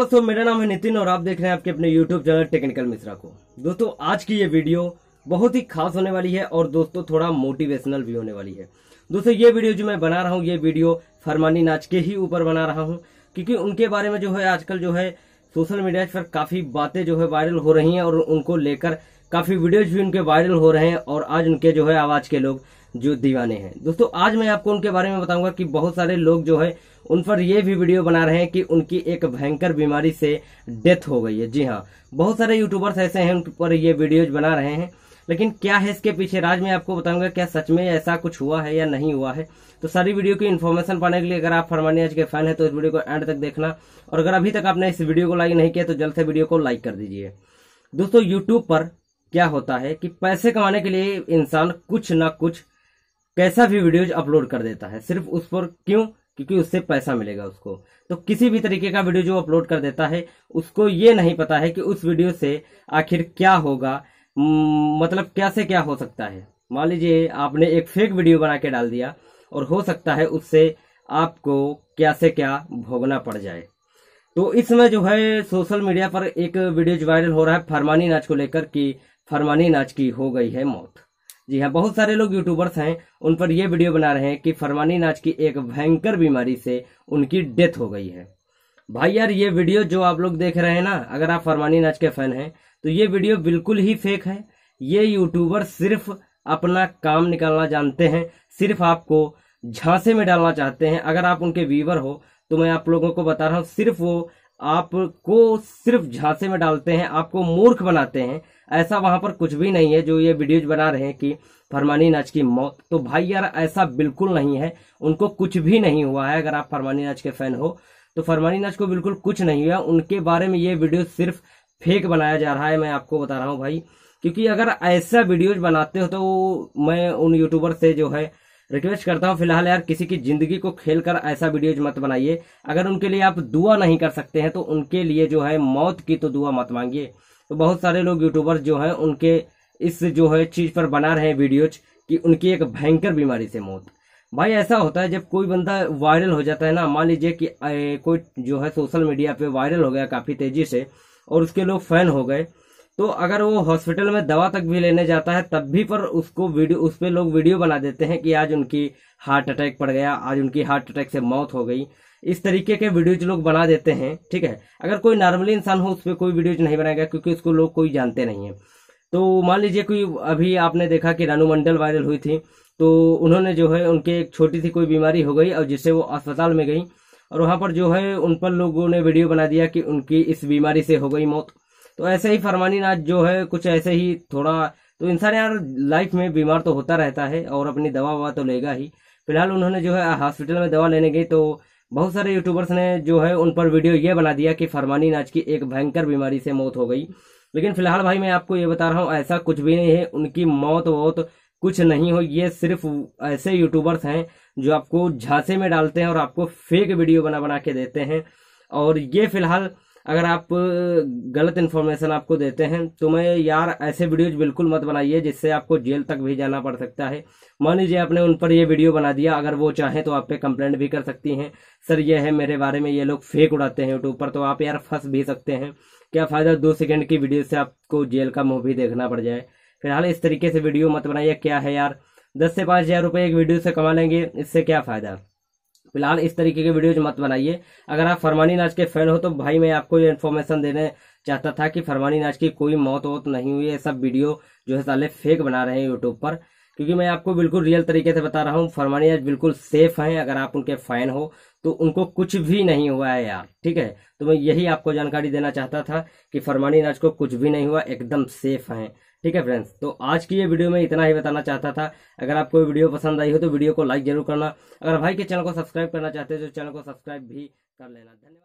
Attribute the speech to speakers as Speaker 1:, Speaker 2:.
Speaker 1: दोस्तों मेरा नाम है नितिन और आप देख रहे हैं आपके अपने YouTube चैनल टेक्निकल मिश्रा को दोस्तों आज की ये वीडियो बहुत ही खास होने वाली है और दोस्तों थोड़ा मोटिवेशनल भी होने वाली है दोस्तों ये वीडियो जो मैं बना रहा हूँ ये वीडियो फरमानी नाच के ही ऊपर बना रहा हूँ क्योंकि उनके बारे में जो है आजकल जो है सोशल मीडिया पर काफी बातें जो है वायरल हो रही है और उनको लेकर काफी वीडियोज भी उनके वायरल हो रहे हैं और आज उनके जो है आवाज के लोग जो दीवाने हैं दोस्तों आज मैं आपको उनके बारे में बताऊंगा कि बहुत सारे लोग जो है उन पर ये भी वीडियो बना रहे हैं कि उनकी एक भयंकर बीमारी से डेथ हो गई है जी हाँ बहुत सारे यूट्यूबर्स ऐसे हैं उन पर ये वीडियोज बना रहे हैं लेकिन क्या है इसके पीछे राज मैं आपको बताऊंगा क्या सच में ऐसा कुछ हुआ है या नहीं हुआ है तो सारी वीडियो की इन्फॉर्मेशन पाने के लिए अगर आप फरमानी आज के फैन है तो इस वीडियो को एंड तक देखना और अगर अभी तक आपने इस वीडियो को लाइक नहीं किया तो जल्द से वीडियो को लाइक कर दीजिए दोस्तों यूट्यूब पर क्या होता है कि पैसे कमाने के लिए इंसान कुछ ना कुछ कैसा भी वीडियोज अपलोड कर देता है सिर्फ उस पर क्यों क्योंकि उससे पैसा मिलेगा उसको तो किसी भी तरीके का वीडियो जो अपलोड कर देता है उसको ये नहीं पता है कि उस वीडियो से आखिर क्या होगा मतलब कैसे क्या हो सकता है मान लीजिए आपने एक फेक वीडियो बना के डाल दिया और हो सकता है उससे आपको कैसे क्या भोगना पड़ जाए तो इसमें जो है सोशल मीडिया पर एक वीडियो वायरल हो रहा है फरमानी नाच को लेकर कि फरमानी नाच की हो गई है मौत जी हाँ बहुत सारे लोग यूट्यूबर्स हैं उन पर यह वीडियो बना रहे हैं कि फरमानी नाच की एक भयंकर बीमारी से उनकी डेथ हो गई है भाई यार ये वीडियो जो आप लोग देख रहे हैं ना अगर आप फरमानी नाच के फैन हैं तो ये वीडियो बिल्कुल ही फेक है ये यूट्यूबर सिर्फ अपना काम निकालना जानते हैं सिर्फ आपको झांसे में डालना चाहते हैं अगर आप उनके व्यूवर हो तो मैं आप लोगों को बता रहा हूँ सिर्फ वो आपको सिर्फ झांसे में डालते हैं आपको मूर्ख बनाते हैं ऐसा वहां पर कुछ भी नहीं है जो ये वीडियोज बना रहे हैं कि फरमानी नाच की मौत तो भाई यार ऐसा बिल्कुल नहीं है उनको कुछ भी नहीं हुआ है अगर आप फरमानी नाच के फैन हो तो फरमानी नाच को बिल्कुल कुछ नहीं हुआ उनके बारे में ये वीडियो सिर्फ फेक बनाया जा रहा है मैं आपको बता रहा हूँ भाई क्योंकि अगर ऐसा वीडियोज बनाते हो तो मैं उन यूट्यूबर से जो है रिक्वेस्ट करता हूँ फिलहाल यार किसी की जिंदगी को खेल कर ऐसा वीडियोज मत बनाइए अगर उनके लिए आप दुआ नहीं कर सकते हैं तो उनके लिए जो है मौत की तो दुआ मत मांगिए तो बहुत सारे लोग यूट्यूबर जो है उनके इस जो है चीज़ पर बना रहे हैं वीडियोज कि उनकी एक भयंकर बीमारी से मौत भाई ऐसा होता है जब कोई बंदा वायरल हो जाता है ना मान लीजिए कि कोई जो है सोशल मीडिया पे वायरल हो गया काफ़ी तेज़ी से और उसके लोग फैन हो गए तो अगर वो हॉस्पिटल में दवा तक भी लेने जाता है तब भी पर उसको वीडियो उस पर लोग वीडियो बना देते हैं कि आज उनकी हार्ट अटैक पड़ गया आज उनकी हार्ट अटैक से मौत हो गई इस तरीके के वीडियोज लोग बना देते हैं ठीक है अगर कोई नॉर्मली इंसान हो उस पर कोई वीडियोज नहीं बनाएगा क्योंकि उसको लोग कोई जानते नहीं है तो मान लीजिए कोई अभी आपने देखा कि रानू मंडल वायरल हुई थी तो उन्होंने जो है उनके एक छोटी सी कोई बीमारी हो गई और जिससे वो अस्पताल में गई और वहाँ पर जो है उन पर लोगों ने वीडियो बना दिया कि उनकी इस बीमारी से हो गई मौत तो ऐसे ही फरमानी नाच जो है कुछ ऐसे ही थोड़ा तो इंसान यार लाइफ में बीमार तो होता रहता है और अपनी दवा ववा तो लेगा ही फिलहाल उन्होंने जो है हॉस्पिटल में दवा लेने गई तो बहुत सारे यूट्यूबर्स ने जो है उन पर वीडियो ये बना दिया कि फरमानी नाच की एक भयंकर बीमारी से मौत हो गई लेकिन फिलहाल भाई मैं आपको ये बता रहा हूँ ऐसा कुछ भी नहीं है उनकी मौत वोत कुछ नहीं हो ये सिर्फ ऐसे यूट्यूबर्स हैं जो आपको झांसे में डालते हैं और आपको फेक वीडियो बना बना के देते हैं और ये फिलहाल अगर आप गलत इन्फॉर्मेशन आपको देते हैं तो मैं यार ऐसे वीडियोज बिल्कुल मत बनाइए जिससे आपको जेल तक भी जाना पड़ सकता है मान लीजिए आपने उन पर ये वीडियो बना दिया अगर वो चाहें तो आप पे कंप्लेंट भी कर सकती हैं सर ये है मेरे बारे में ये लोग फेक उड़ाते हैं यूट्यूब पर तो आप यार फंस भी सकते हैं क्या फ़ायदा दो सेकेंड की वीडियो से आपको जेल का मुँह भी देखना पड़ जाए फिलहाल इस तरीके से वीडियो मत बनाइए क्या है यार दस से पाँच हज़ार रुपये एक वीडियो से कमा लेंगे इससे क्या फ़ायदा फिलहाल इस तरीके के वीडियोज मत बनाइए अगर आप फरमानी नाच के फैन हो तो भाई मैं आपको ये इन्फॉर्मेशन देने चाहता था कि फरमानी नाच की कोई मौत वोत नहीं हुई है सब वीडियो जो है साले फेक बना रहे हैं यूट्यूब पर क्योंकि मैं आपको बिल्कुल रियल तरीके से बता रहा हूँ फरमानी यार बिल्कुल सेफ हैं अगर आप उनके फैन हो तो उनको कुछ भी नहीं हुआ है यार ठीक है तो मैं यही आपको जानकारी देना चाहता था कि फरमानी नाज को कुछ भी नहीं हुआ एकदम सेफ है ठीक है फ्रेंड्स तो आज की ये वीडियो में इतना ही बताना चाहता था अगर आपको वीडियो पसंद आई हो तो वीडियो को लाइक जरूर करना अगर भाई के चैनल को सब्सक्राइब करना चाहते हो तो चैनल को सब्सक्राइब भी कर लेना धन्यवाद